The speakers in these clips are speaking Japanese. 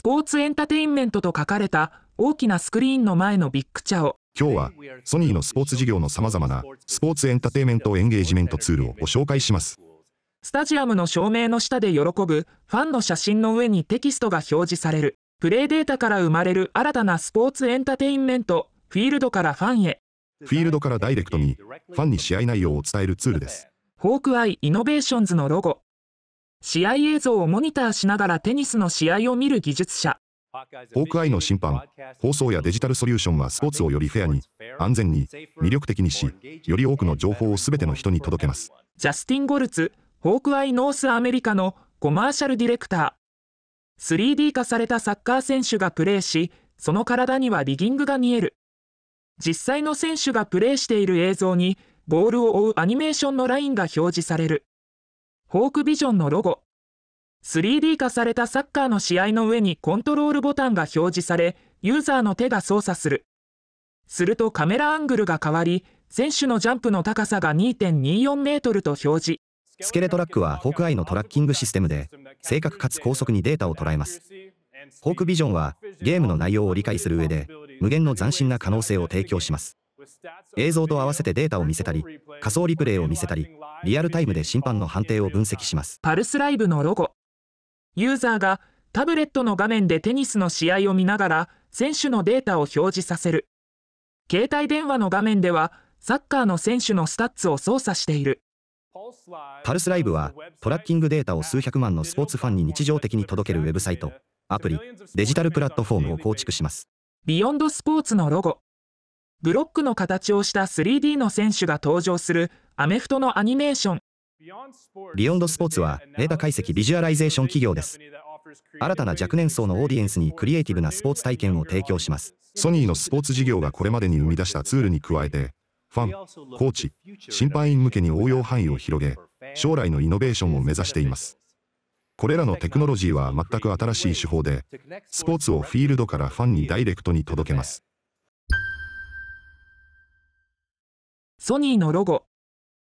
スポーツエンタテインメントと書かれた大きなスクリーンの前のビッグチャオ。今日はソニーのスポーツ事業のさまざまなスポーツエンタテインメントエンゲージメントツールをご紹介します。スタジアムの照明の下で喜ぶファンの写真の上にテキストが表示される。プレイデータから生まれる新たなスポーツエンタテインメント、フィールドからファンへ。フィールドからダイレクトにファンに試合内容を伝えるツールです。ホークアイイノベーションズのロゴ、試合映像をモニターしながらテニスの試合を見る技術者。ホークアイの審判、放送やデジタルソリューションはスポーツをよりフェアに、安全に、魅力的にし、より多くの情報を全ての人に届けます。ジャスティン・ゴルツ、ホークアイ・ノースアメリカのコマーシャルディレクター。3D 化されたサッカー選手がプレーし、その体にはリギングが見える。実際の選手がプレーしている映像に、ボールを追うアニメーションのラインが表示される。ホークビジョンのロゴ。3D 化されたサッカーの試合の上にコントロールボタンが表示され、ユーザーの手が操作する。するとカメラアングルが変わり、選手のジャンプの高さが2.24メートルと表示。スケレトラックはホークアイのトラッキングシステムで、正確かつ高速にデータを捉えます。ホークビジョンはゲームの内容を理解する上で、無限の斬新な可能性を提供します。映像と合わせてデータを見せたり、仮想リプレイを見せたり、リアルタイムで審判の判定を分析します。パルスライブのロゴ。ユーザーがタブレットの画面でテニスの試合を見ながら、選手のデータを表示させる。携帯電話の画面では、サッカーの選手のスタッツを操作している。パルスライブは、トラッキングデータを数百万のスポーツファンに日常的に届けるウェブサイト、アプリ、デジタルプラットフォームを構築します。ビヨンドスポーツのロゴ。ブロックの形をした 3D の選手が登場するアメフトのアニメーションビヨンドスポーツはメタ解析ビジュアライゼーション企業です新たな若年層のオーディエンスにクリエイティブなスポーツ体験を提供しますソニーのスポーツ事業がこれまでに生み出したツールに加えてファン、コーチ、審判員向けに応用範囲を広げ将来のイノベーションを目指していますこれらのテクノロジーは全く新しい手法でスポーツをフィールドからファンにダイレクトに届けますソニーのロゴ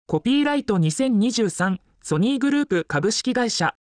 コピーライト2023ソニーグループ株式会社